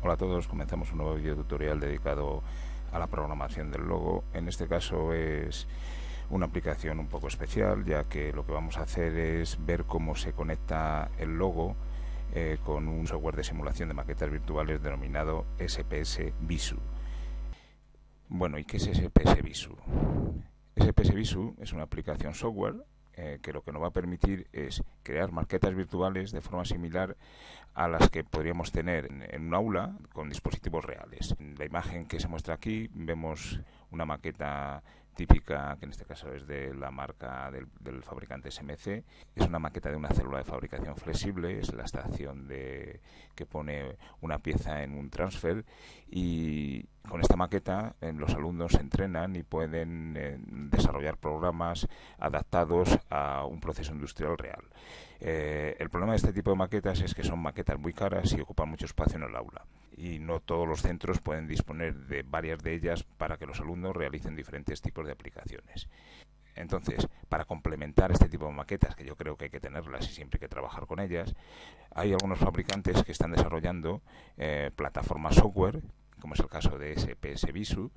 Hola a todos, comenzamos un nuevo video tutorial dedicado a la programación del logo. En este caso es una aplicación un poco especial, ya que lo que vamos a hacer es ver cómo se conecta el logo eh, con un software de simulación de maquetas virtuales denominado SPS Visu. Bueno, ¿y qué es SPS Visu? SPS Visu es una aplicación software eh, que lo que nos va a permitir es crear maquetas virtuales de forma similar a las que podríamos tener en, un aula con dispositivos reales. En la imagen que se muestra aquí vemos una maqueta típica, que en este caso es de la marca del, del, fabricante SMC. Es una maqueta de una célula de fabricación flexible, es la estación de, que pone una pieza en un transfer y, con esta maqueta eh, los alumnos se entrenan y pueden eh, desarrollar programas adaptados a un proceso industrial real. Eh, el problema de este tipo de maquetas es que son maquetas muy caras y ocupan mucho espacio en el aula y no todos los centros pueden disponer de varias de ellas para que los alumnos realicen diferentes tipos de aplicaciones. Entonces, para complementar este tipo de maquetas, que yo creo que hay que tenerlas y siempre hay que trabajar con ellas, hay algunos fabricantes que están desarrollando plataformas software como es el caso de SPS Visu,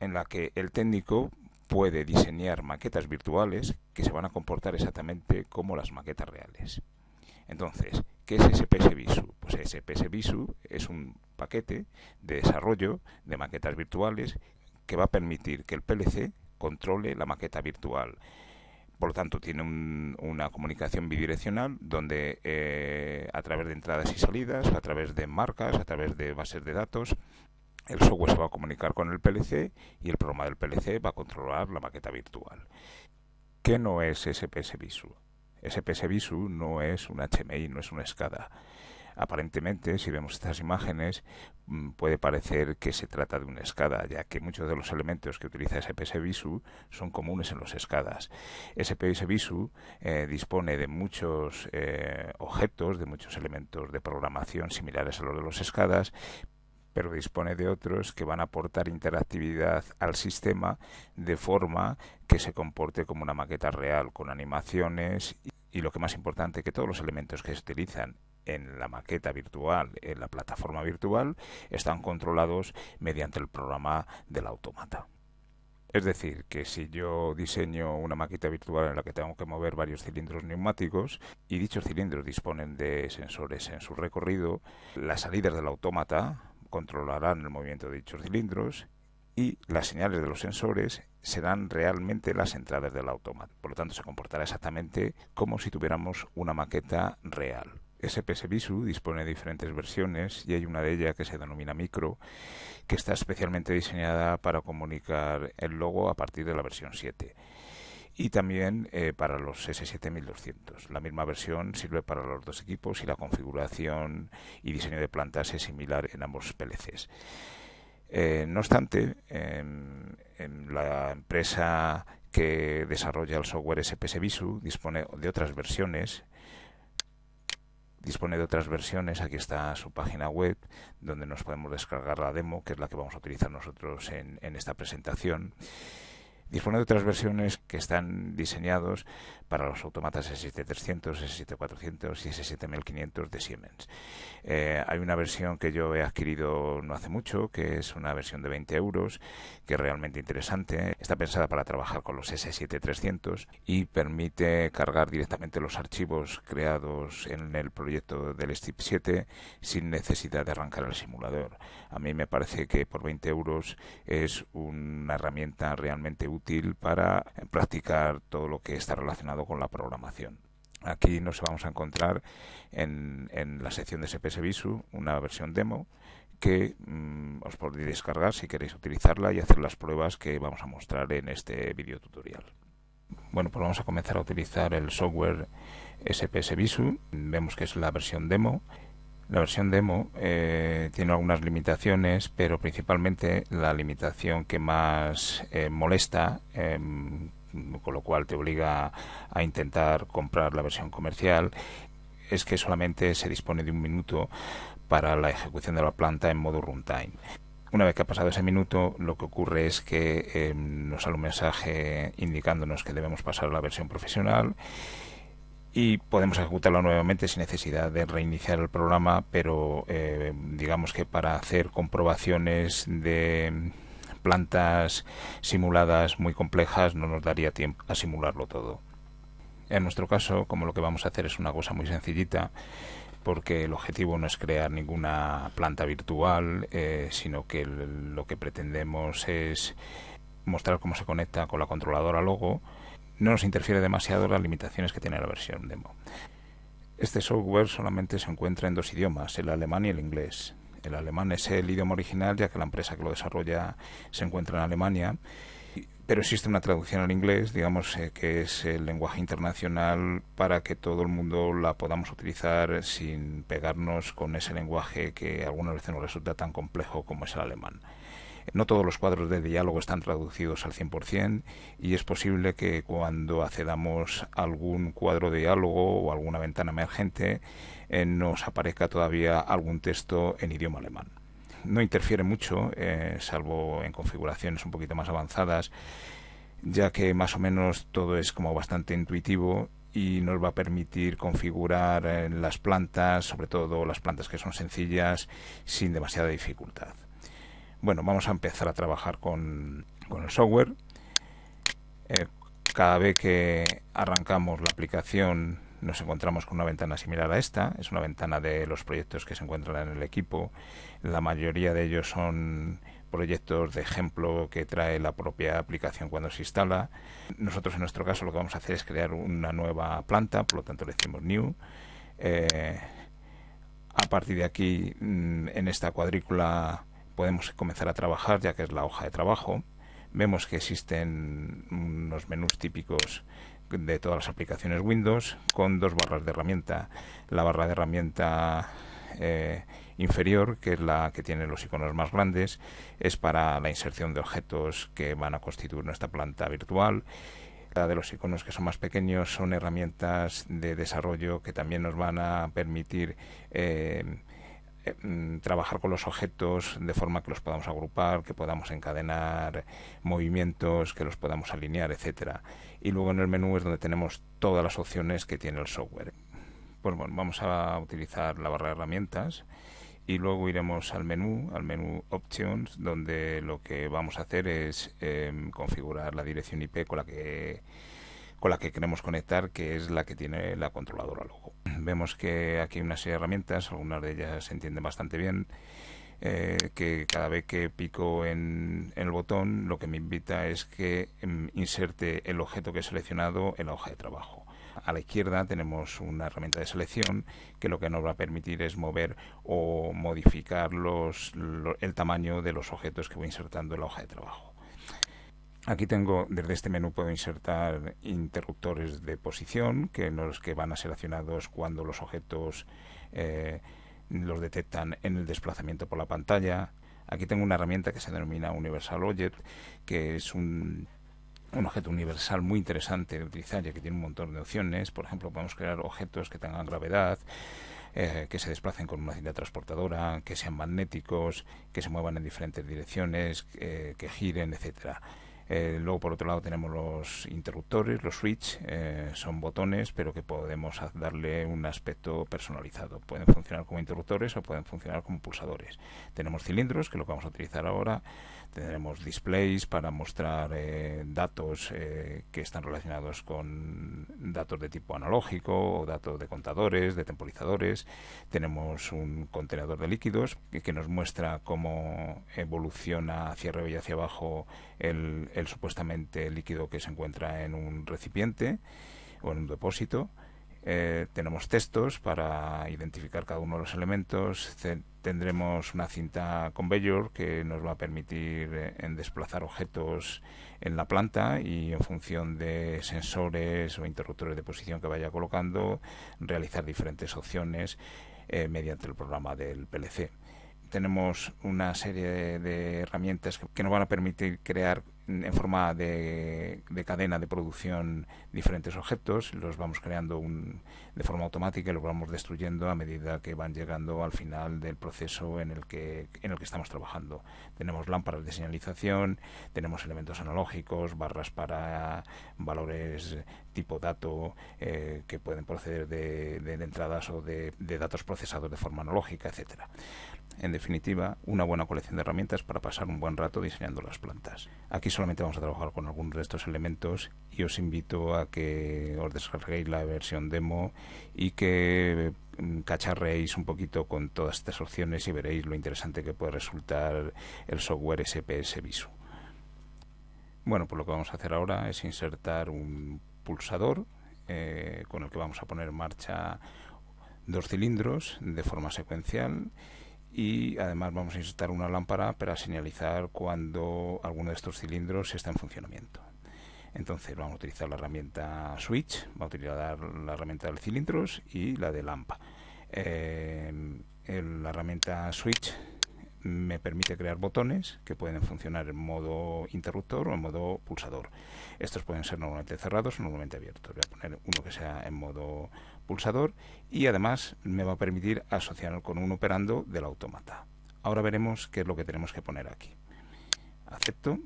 en la que el técnico puede diseñar maquetas virtuales que se van a comportar exactamente como las maquetas reales. Entonces, ¿qué es SPS Visu? Pues SPS Visu es un paquete de desarrollo de maquetas virtuales que va a permitir que el PLC controle la maqueta virtual, por lo tanto, tiene una comunicación bidireccional donde eh, a través de entradas y salidas, a través de marcas, a través de bases de datos, el software se va a comunicar con el PLC y el programa del PLC va a controlar la maqueta virtual. ¿Qué no es SPS Visu? SPS Visu no es un HMI, no es una escada. Aparentemente, si vemos estas imágenes, mm, puede parecer que se trata de una escada, ya que muchos de los elementos que utiliza SPS Visu son comunes en los escadas. SPS Visu eh, dispone de muchos eh, objetos, de muchos elementos de programación similares a los de los escadas, pero dispone de otros que van a aportar interactividad al sistema de forma que se comporte como una maqueta real, con animaciones y, y lo que más importante, que todos los elementos que se utilizan en la maqueta virtual, en la plataforma virtual, están controlados mediante el programa del automata. Es decir, que si yo diseño una maqueta virtual en la que tengo que mover varios cilindros neumáticos y dichos cilindros disponen de sensores en su recorrido, las salidas del autómata controlarán el movimiento de dichos cilindros y las señales de los sensores serán realmente las entradas del autómata. Por lo tanto, se comportará exactamente como si tuviéramos una maqueta real. SPS Visu dispone de diferentes versiones y hay una de ellas que se denomina Micro, que está especialmente diseñada para comunicar el logo a partir de la versión 7 y también eh, para los S7200. La misma versión sirve para los dos equipos y la configuración y diseño de plantas es similar en ambos PLCs. Eh, no obstante, la empresa que desarrolla el software SPS Visu dispone de otras versiones dispone de otras versiones. Aquí está su página web donde nos podemos descargar la demo, que es la que vamos a utilizar nosotros en, esta presentación. Dispone de otras versiones que están diseñados para los automatas S7300, S7400 y S7500 de Siemens. Eh, hay una versión que yo he adquirido no hace mucho, que es una versión de 20 euros, que es realmente interesante. Está pensada para trabajar con los S7300 y permite cargar directamente los archivos creados en el proyecto del STIP 7 sin necesidad de arrancar el simulador. A mí me parece que por 20 euros es una herramienta realmente útil para practicar todo lo que está relacionado con la programación. Aquí nos vamos a encontrar en, la sección de SPS Visu una versión demo que mm, os podéis descargar si queréis utilizarla y hacer las pruebas que vamos a mostrar en este video tutorial. Bueno, pues vamos a comenzar a utilizar el software SPS Visu. Vemos que es la versión demo. La versión demo eh, tiene algunas limitaciones, pero principalmente la limitación que más eh, molesta, em, con lo cual te obliga a intentar comprar la versión comercial, es que solamente se dispone de un minuto para la ejecución de la planta en modo runtime. Una vez que ha pasado ese minuto, lo que ocurre es que em, nos sale un mensaje indicándonos que debemos pasar a la versión profesional y podemos ejecutarla nuevamente sin necesidad de reiniciar el programa, pero eh, digamos que para hacer comprobaciones de plantas simuladas muy complejas no nos daría tiempo a simularlo todo. En nuestro caso, como lo que vamos a hacer es una cosa muy sencillita, porque el objetivo no es crear ninguna planta virtual, eh, sino que lo que pretendemos es mostrar cómo se conecta con la controladora logo, no nos interfiere demasiado las limitaciones que tiene la versión demo. Este software solamente se encuentra en dos idiomas, el alemán y el inglés. El alemán es el idioma original, ya que la empresa que lo desarrolla se encuentra en Alemania pero existe una traducción al inglés, digamos eh, que es el lenguaje internacional para que todo el mundo la podamos utilizar sin pegarnos con ese lenguaje que algunas veces nos resulta tan complejo como es el alemán. No todos los cuadros de diálogo están traducidos al 100% y es posible que cuando accedamos a algún cuadro de diálogo o alguna ventana emergente eh, nos aparezca todavía algún texto en idioma alemán. No interfiere mucho, eh, salvo en configuraciones un poquito más avanzadas, ya que más o menos todo es como bastante intuitivo y nos va a permitir configurar eh, las plantas, sobre todo las plantas que son sencillas, sin demasiada dificultad. Bueno, vamos a empezar a trabajar con, el software. Eh, cada vez que arrancamos la aplicación nos encontramos con una ventana similar a esta. Es una ventana de los proyectos que se encuentran en el equipo. La mayoría de ellos son proyectos de ejemplo que trae la propia aplicación cuando se instala. Nosotros en nuestro caso lo que vamos a hacer es crear una nueva planta, por lo tanto le decimos new. Eh, a partir de aquí, mm, en esta cuadrícula, podemos comenzar a trabajar ya que es la hoja de trabajo. Vemos que existen unos menús típicos de todas las aplicaciones Windows con dos barras de herramienta. La barra de herramienta eh, inferior, que es la que tiene los iconos más grandes, es para la inserción de objetos que van a constituir nuestra planta virtual. La de los iconos que son más pequeños son herramientas de desarrollo que también nos van a permitir eh, eh, mm, trabajar con los objetos de forma que los podamos agrupar, que podamos encadenar movimientos, que los podamos alinear, etcétera. Y luego en el menú es donde tenemos todas las opciones que tiene el software. Pues bueno, vamos a utilizar la barra de herramientas y luego iremos al menú, al menú Options, donde lo que vamos a hacer es em, configurar la dirección IP con la que con la que queremos conectar, que es la que tiene la controladora luego. Vemos que aquí hay una serie de herramientas, algunas de ellas se entienden bastante bien. Eh, que cada vez que pico en, el botón lo que me invita es que em, inserte el objeto que he seleccionado en la hoja de trabajo. A la izquierda tenemos una herramienta de selección que lo que nos va a permitir es mover o modificar el tamaño de los objetos que voy insertando en la hoja de trabajo. Aquí tengo, desde este menú puedo insertar interruptores de posición, que los que van a ser accionados cuando los objetos eh, los detectan en el desplazamiento por la pantalla. Aquí tengo una herramienta que se denomina Universal Object, que es un, un objeto universal muy interesante de utilizar, ya que tiene un montón de opciones. Por ejemplo, podemos crear objetos que tengan gravedad, eh, que se desplacen con una cinta transportadora, que sean magnéticos, que se muevan en diferentes direcciones, eh, que giren, etcétera. Eh, luego, por otro lado, tenemos los interruptores, los switch, eh, son botones, pero que podemos darle un aspecto personalizado. Pueden funcionar como interruptores o pueden funcionar como pulsadores. Tenemos cilindros, que es lo que vamos a utilizar ahora tendremos displays para mostrar eh, datos eh, que están relacionados con datos de tipo analógico o datos de contadores, de temporizadores. Tenemos un contenedor de líquidos que, nos muestra cómo evoluciona hacia arriba y hacia abajo el, el supuestamente líquido que se encuentra en un recipiente o en un depósito. Eh, tenemos textos para identificar cada uno de los elementos. tendremos una cinta conveyor que nos va a permitir eh, en desplazar objetos en la planta y en función de sensores o interruptores de posición que vaya colocando, realizar diferentes opciones eh, mediante el programa del PLC. Tenemos una serie de, herramientas que nos van a permitir crear en forma de, de, cadena de producción diferentes objetos, los vamos creando un, de forma automática y los vamos destruyendo a medida que van llegando al final del proceso en el que, en el que estamos trabajando. Tenemos lámparas de señalización, tenemos elementos analógicos, barras para valores tipo dato eh, que pueden proceder de, entradas o de, de, datos procesados de forma analógica, etcétera en definitiva, una buena colección de herramientas para pasar un buen rato diseñando las plantas. Aquí solamente vamos a trabajar con algunos de estos elementos y os invito a que os descarguéis la versión demo y que mm, cacharréis un poquito con todas estas opciones y veréis lo interesante que puede resultar el software SPS Visu. Bueno, pues lo que vamos a hacer ahora es insertar un pulsador eh, con el que vamos a poner en marcha dos cilindros de forma secuencial y además vamos a insertar una lámpara para señalizar cuando alguno de estos cilindros está en funcionamiento. Entonces vamos a utilizar la herramienta switch, a utilizar la herramienta de cilindros y la de lampa. Eh, la herramienta switch me permite crear botones que pueden funcionar en modo interruptor o en modo pulsador. Estos pueden ser normalmente cerrados o normalmente abiertos. Voy a poner uno que sea en modo pulsador y además me va a permitir asociar con un operando del automata. Ahora veremos qué es lo que tenemos que poner aquí. Acepto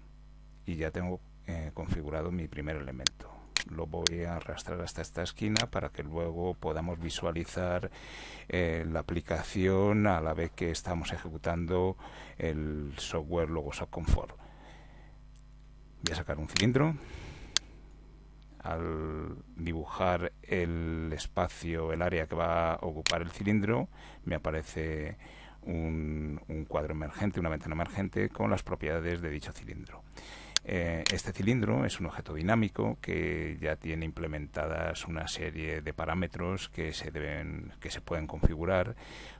y ya tengo eh, configurado mi primer elemento. Lo voy a arrastrar hasta esta esquina para que luego podamos visualizar eh, la aplicación a la vez que estamos ejecutando el software of Comfort. Voy a sacar un cilindro al dibujar el espacio, el área que va a ocupar el cilindro, me aparece un, cuadro emergente, una ventana emergente con las propiedades de dicho cilindro. Eh, este cilindro es un objeto dinámico que ya tiene implementadas una serie de parámetros que se deben, que se pueden configurar,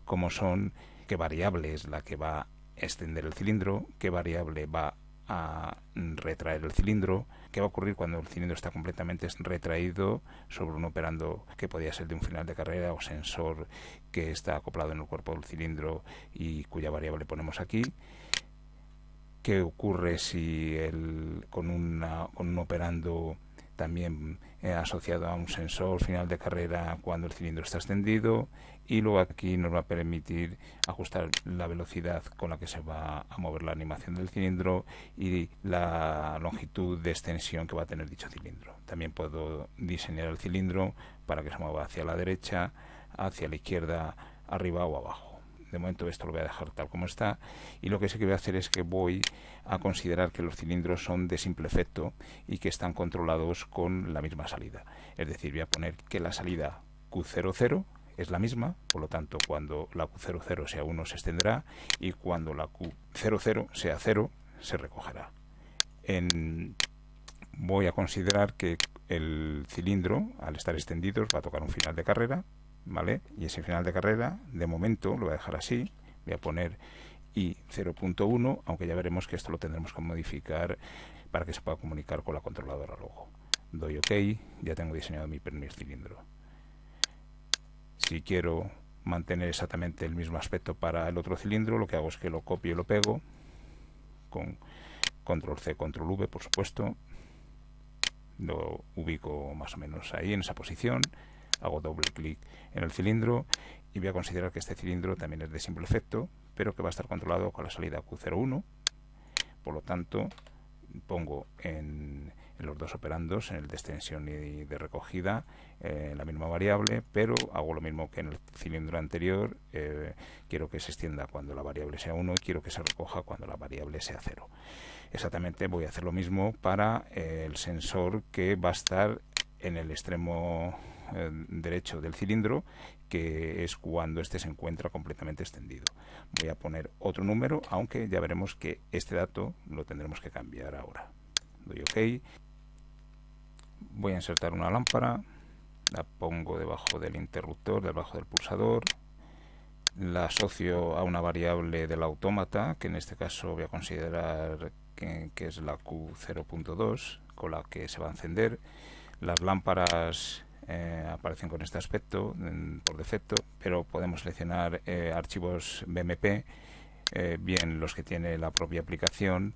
como son qué variable es la que va a extender el cilindro, qué variable va a retraer el cilindro, ¿Qué va a ocurrir cuando el cilindro está completamente retraído sobre un operando que podía ser de un final de carrera o sensor que está acoplado en el cuerpo del cilindro y cuya variable ponemos aquí? ¿Qué ocurre si el, con, con un operando también he eh, asociado a un sensor final de carrera cuando el cilindro está extendido y luego aquí nos va a permitir ajustar la velocidad con la que se va a mover la animación del cilindro y la longitud de extensión que va a tener dicho cilindro. También puedo diseñar el cilindro para que se mueva hacia la derecha, hacia la izquierda, arriba o abajo. De momento esto lo voy a dejar tal como está y lo que sí que voy a hacer es que voy a considerar que los cilindros son de simple efecto y que están controlados con la misma salida. Es decir, voy a poner que la salida Q00 es la misma, por lo tanto cuando la Q00 sea 1 se extenderá y cuando la Q00 sea 0 se recogerá. Voy a considerar que el cilindro, al estar extendido, va a tocar un final de carrera, y ese final de carrera, de momento, lo voy a dejar así, voy a poner i 0.1, aunque ya veremos que esto lo tendremos que modificar para que se pueda comunicar con la controladora luego. Doy OK, ya tengo diseñado mi primer cilindro. Si quiero mantener exactamente el mismo aspecto para el otro cilindro, lo que hago es que lo copio y lo pego con control C, control V, por supuesto. Lo ubico más o menos ahí, en esa posición hago doble clic en el cilindro y voy a considerar que este cilindro también es de simple efecto, pero que va a estar controlado con la salida Q01. Por lo tanto, pongo en, los dos operandos, en el de extensión y de recogida, eh, la misma variable, pero hago lo mismo que en el cilindro anterior. Eh, quiero que se extienda cuando la variable sea 1 y quiero que se recoja cuando la variable sea 0. Exactamente voy a hacer lo mismo para eh, el sensor que va a estar en el extremo eh, derecho del cilindro, que es cuando este se encuentra completamente extendido. Voy a poner otro número, aunque ya veremos que este dato lo tendremos que cambiar ahora. Doy OK. Voy a insertar una lámpara, la pongo debajo del interruptor, debajo del pulsador, la asocio a una variable del autómata, que en este caso voy a considerar que, que es la Q0.2, con la que se va a encender. Las lámparas eh, aparecen con este aspecto por defecto, pero podemos seleccionar eh, archivos BMP, eh, bien los que tiene la propia aplicación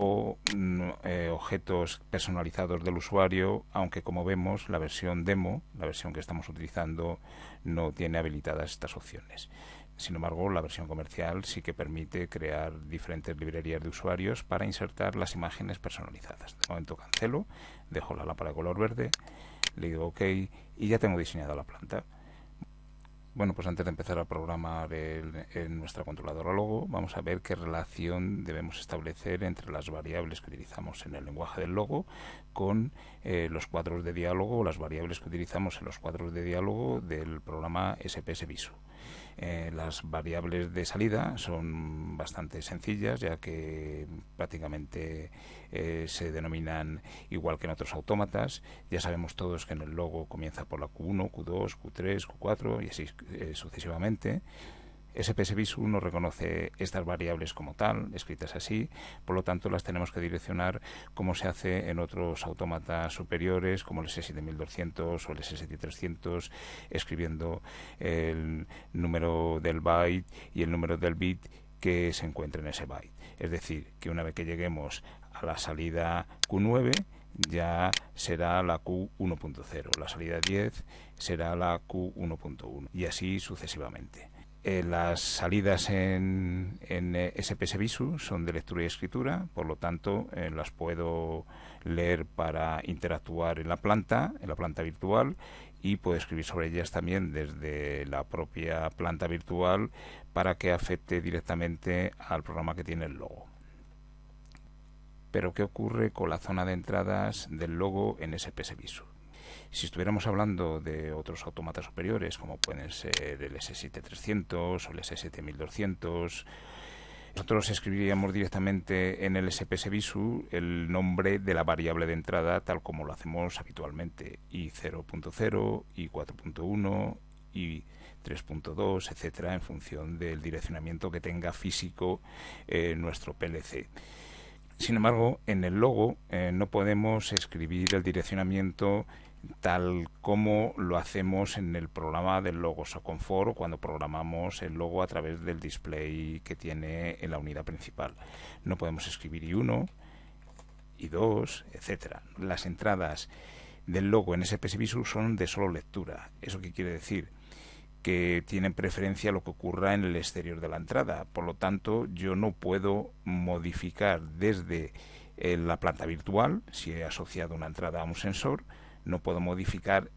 o mm, objetos personalizados del usuario, aunque como vemos la versión demo, la versión que estamos utilizando, no tiene habilitadas estas opciones. Sin embargo, la versión comercial sí que permite crear diferentes librerías de usuarios para insertar las imágenes personalizadas. De momento cancelo, dejo la lámpara de color verde le digo, ok, y ya tengo diseñada la planta. Bueno, pues antes de empezar a programar en nuestra controladora logo, vamos a ver qué relación debemos establecer entre las variables que utilizamos en el lenguaje del logo con eh, los cuadros de diálogo o las variables que utilizamos en los cuadros de diálogo del programa SPS Viso. Eh, las variables de salida son bastante sencillas, ya que prácticamente eh, se denominan igual que en otros autómatas. Ya sabemos todos que en el logo comienza por la Q1, Q2, Q3, Q4 y así eh, sucesivamente. SPS Visu no reconoce estas variables como tal, escritas así, por lo tanto las tenemos que direccionar como se hace en otros autómatas superiores, como el S7200 o el S7300, escribiendo el número del byte y el número del bit que se encuentra en ese byte. Es decir, que una vez que lleguemos a la salida Q9, ya será la Q1.0, la salida 10 será la Q1.1 y así sucesivamente. Eh, las salidas en, SPS eh, Visu son de lectura y escritura, por lo tanto eh, las puedo leer para interactuar en la planta, en la planta virtual, y puedo escribir sobre ellas también desde la propia planta virtual para que afecte directamente al programa que tiene el logo. Pero ¿qué ocurre con la zona de entradas del logo en SPS Visu? Si estuviéramos hablando de otros autómatas superiores, como pueden ser el S7300 o el S7200, nosotros escribiríamos directamente en el SPS Visu el nombre de la variable de entrada tal como lo hacemos habitualmente, y 0.0, y 4.1, y 3.2, etcétera, en función del direccionamiento que tenga físico eh, nuestro PLC. Sin embargo, en el logo eh, no podemos escribir el direccionamiento tal como lo hacemos en el programa del logo soconfort cuando programamos el logo a través del display que tiene en la unidad principal. No podemos escribir y uno y dos, etcétera. Las entradas del logo en SPS Visual son de solo lectura. ¿Eso qué quiere decir? que tienen preferencia lo que ocurra en el exterior de la entrada. Por lo tanto, yo no puedo modificar desde eh, la planta virtual, si he asociado una entrada a un sensor, no puedo modificar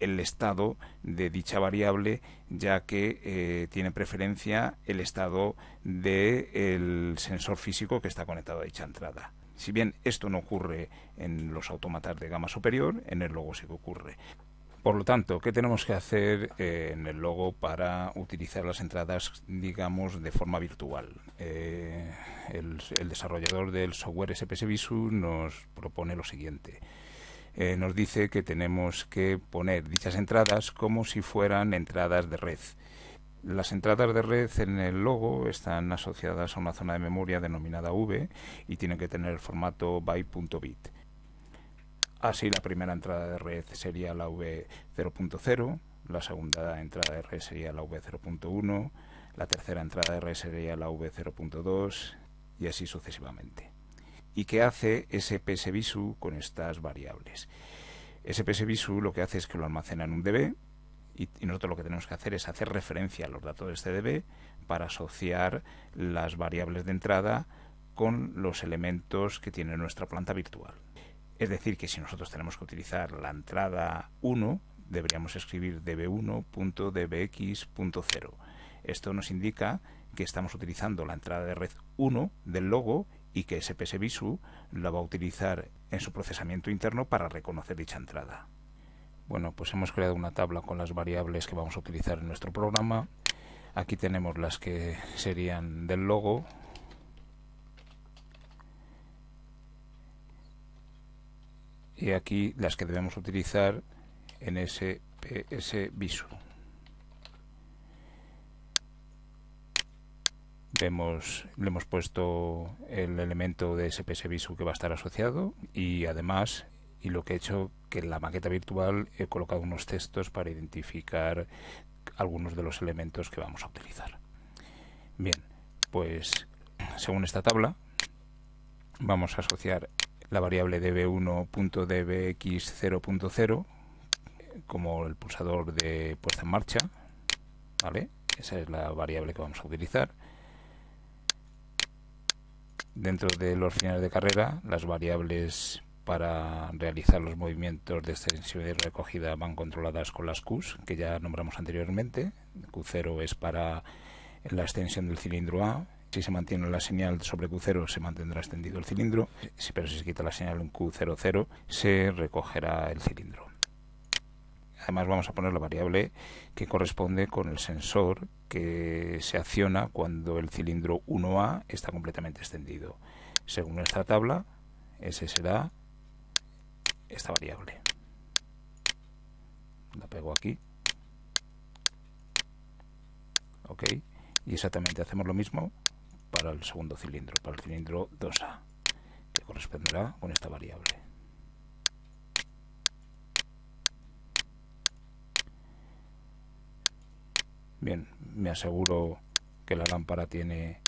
el estado de dicha variable ya que eh, tiene preferencia el estado del el sensor físico que está conectado a dicha entrada. Si bien esto no ocurre en los autómatas de gama superior, en el logo sí que ocurre. Por lo tanto, ¿qué tenemos que hacer eh, en el logo para utilizar las entradas, digamos, de forma virtual? Eh, el, el desarrollador del software SPS Visu nos propone lo siguiente. Eh, nos dice que tenemos que poner dichas entradas como si fueran entradas de red. Las entradas de red en el logo están asociadas a una zona de memoria denominada V y tienen que tener el formato byte.bit. Así la primera entrada de red sería la V0.0, la segunda entrada de red sería la V0.1, la tercera entrada de red sería la V0.2 y así sucesivamente. ¿Y qué hace SPS con estas variables? SPS lo que hace es que lo almacena en un DB y, y nosotros lo que tenemos que hacer es hacer referencia a los datos de este DB para asociar las variables de entrada con los elementos que tiene nuestra planta virtual. Es decir, que si nosotros tenemos que utilizar la entrada 1, deberíamos escribir db1.dbx.0. Esto nos indica que estamos utilizando la entrada de red 1 del logo y que SPS Visu la va a utilizar en su procesamiento interno para reconocer dicha entrada. Bueno, pues hemos creado una tabla con las variables que vamos a utilizar en nuestro programa. Aquí tenemos las que serían del logo, y aquí las que debemos utilizar en SPS Visu. Vemos, le hemos puesto el elemento de SPS Visu que va a estar asociado y además, y lo que he hecho, que en la maqueta virtual he colocado unos textos para identificar algunos de los elementos que vamos a utilizar. Bien, pues según esta tabla vamos a asociar la variable db1.dbx0.0 como el pulsador de puesta en marcha, ¿vale? Esa es la variable que vamos a utilizar dentro de los finales de carrera, las variables para realizar los movimientos de extensión y recogida van controladas con las Qs que ya nombramos anteriormente. Q0 es para la extensión del cilindro A. Si se mantiene la señal sobre Q0 se mantendrá extendido el cilindro, pero si se quita la señal en Q00 se recogerá el cilindro. Además vamos a poner la variable que corresponde con el sensor que se acciona cuando el cilindro 1A está completamente extendido. Según esta tabla, ese será esta variable. La pego aquí. Ok. Y exactamente hacemos lo mismo para el segundo cilindro, para el cilindro 2A, que corresponderá con esta variable. Bien, me aseguro que la lámpara tiene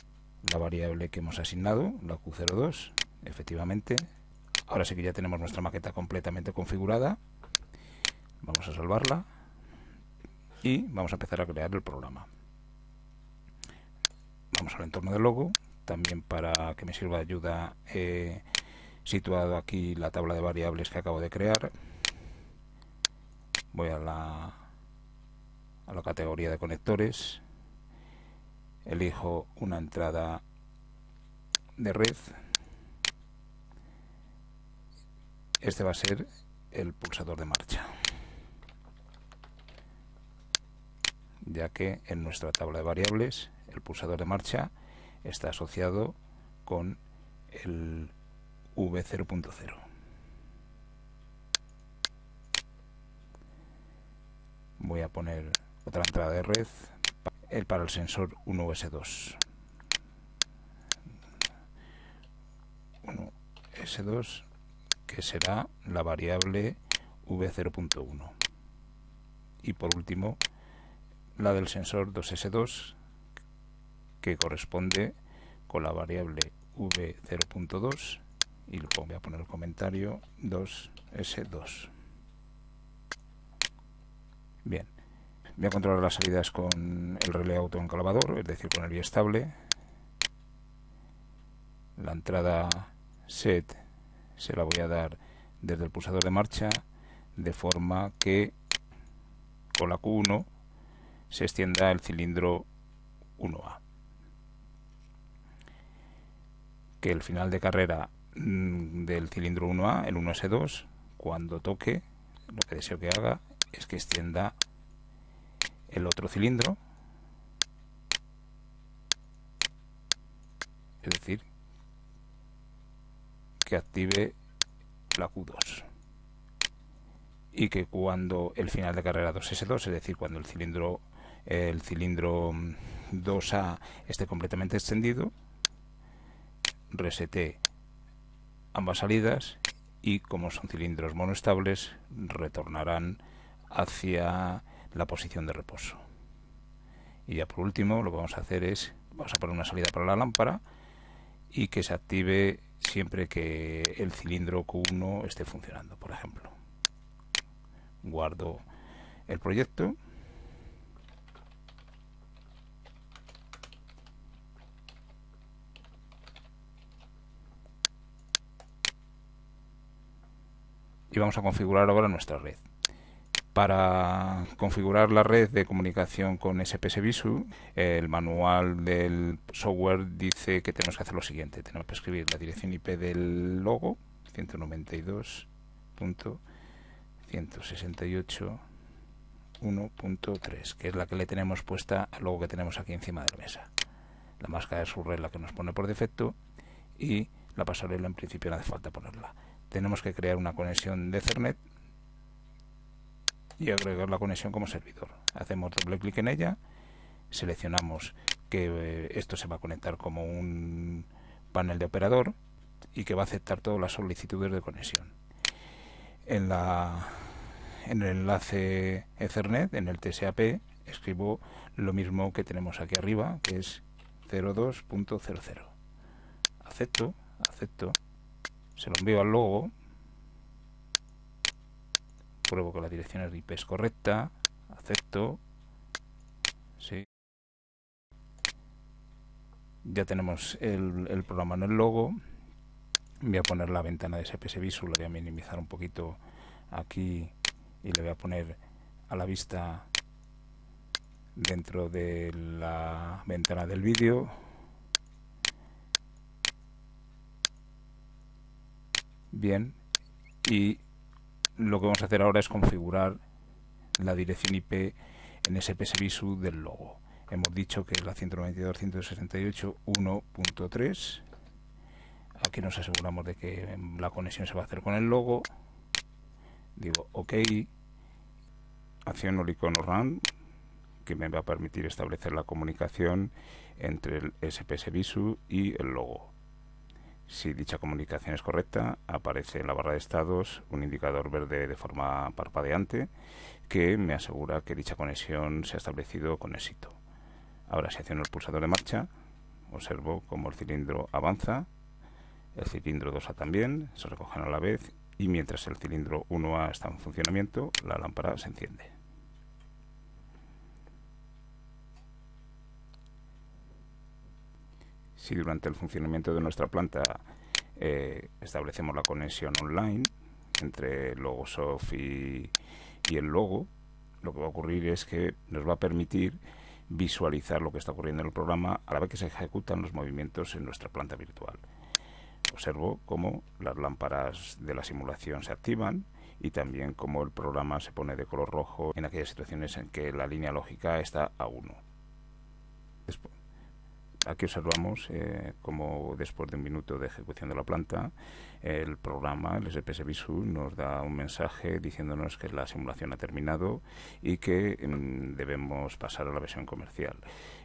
la variable que hemos asignado, la Q02, efectivamente. Ahora sí que ya tenemos nuestra maqueta completamente configurada. Vamos a salvarla y vamos a empezar a crear el programa. Vamos al entorno de logo, también para que me sirva de ayuda he eh, situado aquí la tabla de variables que acabo de crear. Voy a la a la categoría de conectores, elijo una entrada de red. Este va a ser el pulsador de marcha, ya que en nuestra tabla de variables el pulsador de marcha está asociado con el V0.0. Voy a poner otra entrada de red el para el sensor 1S2 1S2 que será la variable V0.1 y por último la del sensor 2S2 que corresponde con la variable V0.2 y luego voy a poner el comentario 2S2 bien Voy a controlar las salidas con el relé autoencalabador, es decir, con el estable La entrada set se la voy a dar desde el pulsador de marcha, de forma que con la Q1 se extienda el cilindro 1A. Que el final de carrera mm, del cilindro 1A, el 1S2, cuando toque, lo que deseo que haga es que extienda el otro cilindro es decir que active la Q2 y que cuando el final de carrera 2S2 es decir cuando el cilindro el cilindro 2A mm, esté completamente extendido resete ambas salidas y como son cilindros monoestables retornarán hacia la posición de reposo. Y ya por último, lo que vamos a hacer es, vamos a poner una salida para la lámpara y que se active siempre que el cilindro Q1 esté funcionando, por ejemplo. Guardo el proyecto. Y vamos a configurar ahora nuestra red para configurar la red de comunicación con SPS Visu, el manual del software dice que tenemos que hacer lo siguiente. Tenemos que escribir la dirección IP del logo, 192.168.1.3, que es la que le tenemos puesta al logo que tenemos aquí encima de la mesa. La máscara de su red la que nos pone por defecto y la pasarela en principio no hace falta ponerla. Tenemos que crear una conexión de Ethernet y agregar la conexión como servidor. Hacemos doble clic en ella, seleccionamos que eh, esto se va a conectar como un panel de operador y que va a aceptar todas las solicitudes de conexión. En, la, en el enlace Ethernet, en el TSAP, escribo lo mismo que tenemos aquí arriba, que es 02.00. Acepto, acepto, se lo envío al logo pruebo que la dirección de IP es correcta, acepto, sí. Ya tenemos el, programa en el logo, voy a poner la ventana de SPS Visual, la voy a minimizar un poquito aquí y le voy a poner a la vista dentro de la ventana del vídeo bien y lo que vamos a hacer ahora es configurar la dirección IP en SPS Visu del logo. Hemos dicho que es la 192.168.1.3. Aquí nos aseguramos de que la conexión se va a hacer con el logo. Digo OK. acción el icono RAM que me va a permitir establecer la comunicación entre el SPS Visu y el logo. Si dicha comunicación es correcta, aparece en la barra de estados un indicador verde de forma parpadeante que me asegura que dicha conexión se ha establecido con éxito. Ahora si acciono el pulsador de marcha, observo cómo el cilindro avanza, el cilindro 2A también, se recogen a la vez y mientras el cilindro 1A está en funcionamiento, la lámpara se enciende. si durante el funcionamiento de nuestra planta eh, establecemos la conexión online entre Logosoft y, y el logo, lo que va a ocurrir es que nos va a permitir visualizar lo que está ocurriendo en el programa a la vez que se ejecutan los movimientos en nuestra planta virtual. Observo cómo las lámparas de la simulación se activan y también cómo el programa se pone de color rojo en aquellas situaciones en que la línea lógica está a 1. Aquí observamos eh, como después de un minuto de ejecución de la planta, el programa, el SPS Visu, nos da un mensaje diciéndonos que la simulación ha terminado y que mm, debemos pasar a la versión comercial.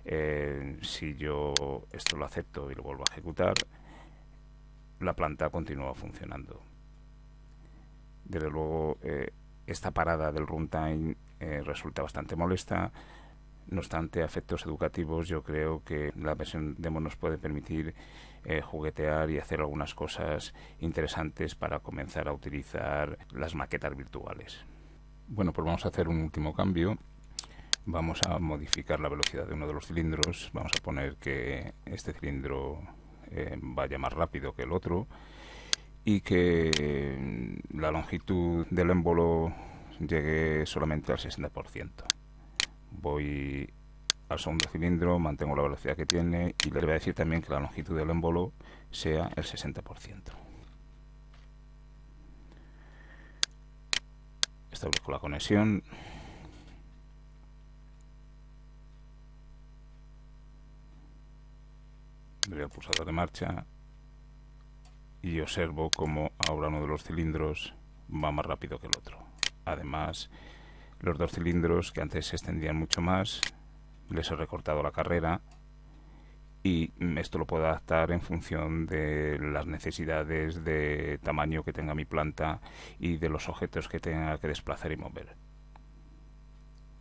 Eh, si yo esto lo acepto y lo vuelvo a ejecutar, la planta continúa funcionando. Desde luego, eh, esta parada del runtime eh, resulta bastante molesta no obstante, a efectos educativos, yo creo que la versión demo nos puede permitir eh, juguetear y hacer algunas cosas interesantes para comenzar a utilizar las maquetas virtuales. Bueno, pues vamos a hacer un último cambio. Vamos a modificar la velocidad de uno de los cilindros. Vamos a poner que este cilindro eh, vaya más rápido que el otro y que la longitud del émbolo llegue solamente al 60% voy al segundo cilindro, mantengo la velocidad que tiene y le voy a decir también que la longitud del émbolo sea el 60%. Establezco la conexión. Le doy al pulsador de marcha y observo como ahora uno de los cilindros va más rápido que el otro. Además, los dos cilindros que antes se extendían mucho más, les he recortado la carrera y esto lo puedo adaptar en función de las necesidades de tamaño que tenga mi planta y de los objetos que tenga que desplazar y mover.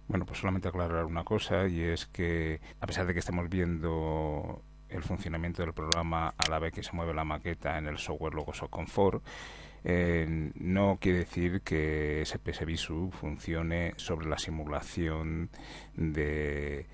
Bueno, pues solamente aclarar una cosa y es que a pesar de que estemos viendo el funcionamiento del programa a la vez que se mueve la maqueta en el software Logosoft Confort eh, no quiere decir que SPS Visu funcione sobre la simulación del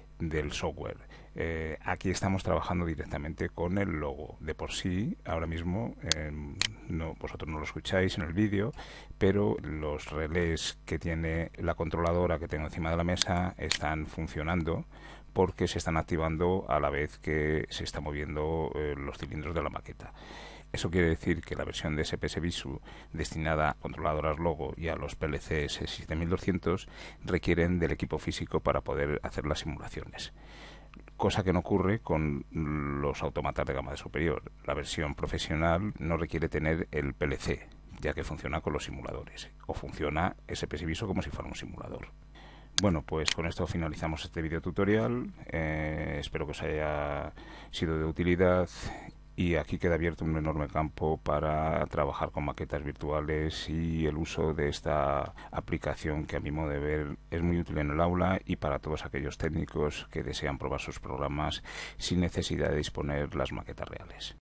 software. Eh, aquí estamos trabajando directamente con el logo. De por sí, ahora mismo, em, no, vosotros no lo escucháis en el vídeo, pero los relés que tiene la controladora que tengo encima de la mesa están funcionando porque se están activando a la vez que se están moviendo eh, los cilindros de la maqueta. Eso quiere decir que la versión de SPS Visu destinada a controladoras logo y a los PLCs 7200 requieren del equipo físico para poder hacer las simulaciones cosa que no ocurre con los automatas de gama de superior. La versión profesional no requiere tener el PLC, ya que funciona con los simuladores, o funciona SPS Visu como si fuera un simulador. Bueno, pues con esto finalizamos este video tutorial. Eh, espero que os haya sido de utilidad y aquí queda abierto un enorme campo para trabajar con maquetas virtuales y el uso de esta aplicación que a mi modo de ver es muy útil en el aula y para todos aquellos técnicos que desean probar sus programas sin necesidad de disponer las maquetas reales.